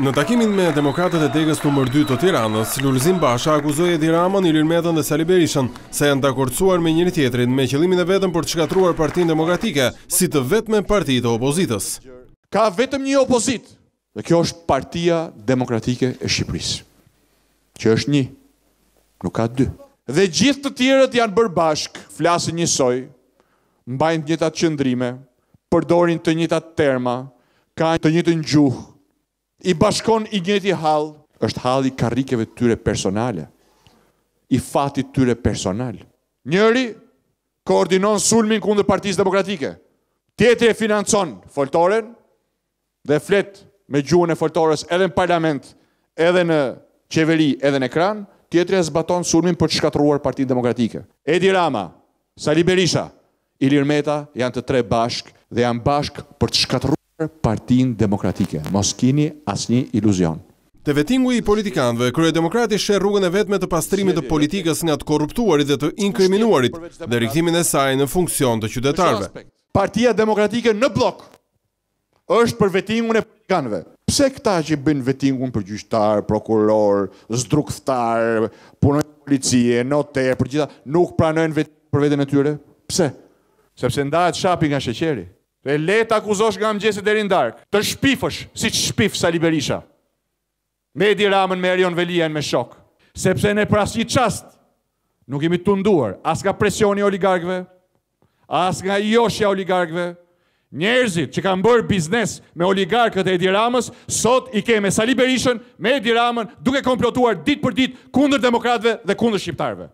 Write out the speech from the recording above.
Në takimin me demokratët e degës nëmër 2 të tiranës, Lulzim Basha akuzoj Edi Ramon, Ilir Metën dhe Sali Berishën, se janë takorcuar me njëri tjetrin me qëlimin e vetëm për të shkatruar partin demokratike si të vetëme parti të opozitës. Ka vetëm një opozit dhe kjo është partia demokratike e Shqipërisë, që është një, nuk ka dy. Dhe gjithë të tjerët janë bërë bashkë, flasin njësoj, mbajnë të njëtat qëndrime, përdorin të njëtat terma, ka të njëtë njuhë, i bashkon i njëti hall, është hall i karikeve të tyre personale, i fatit të tyre personal. Njëri koordinon sulmin kundër Partisë Demokratike, tjetri e financon foltoren dhe flet me gjuhën e foltorës edhe në parlament, edhe në qeveri, edhe në ekran, tjetri e zbaton sulmin për të shkatruar Partinë Demokratike. Edi Rama, Sali Berisha, Ilir Meta janë të tre bashk dhe janë bashk për të shkatruar partin demokratike. mos Moskini asni iluzion. Të vetingu i politikanëve, Krye Demokrati shërë rrugën e vetme të pastrimit të politikës nga të korruptuarit dhe të inkriminuarit dhe rikëtimin e saj në funksion të qytetarve. Partia demokratike në blok është për vetingu në politikanëve. Pse këta që bënë vetingu në përgjyshtar, prokuror, zdrukthtar, punojnë policie, noter, përgjitha, nuk pranojnë vetingu për vetën e tyre? Pse? Sepse ndajet shapi nga sheqeri. Dhe le të akuzosh nga mëgjesit e rindark, të shpifësh, si që shpifë sa liberisha. Me di ramën me erion velien me shok, sepse në pras një qast, nuk imi të nduar, as nga presjoni oligarkve, as nga joshja oligarkve, Njerëzit që kanë bërë biznes me oligarkët e Ramës, sot i me Sali Berishën me Ramën, duke komplotuar ditë për ditë kundër demokratëve dhe kundër shqiptarëve.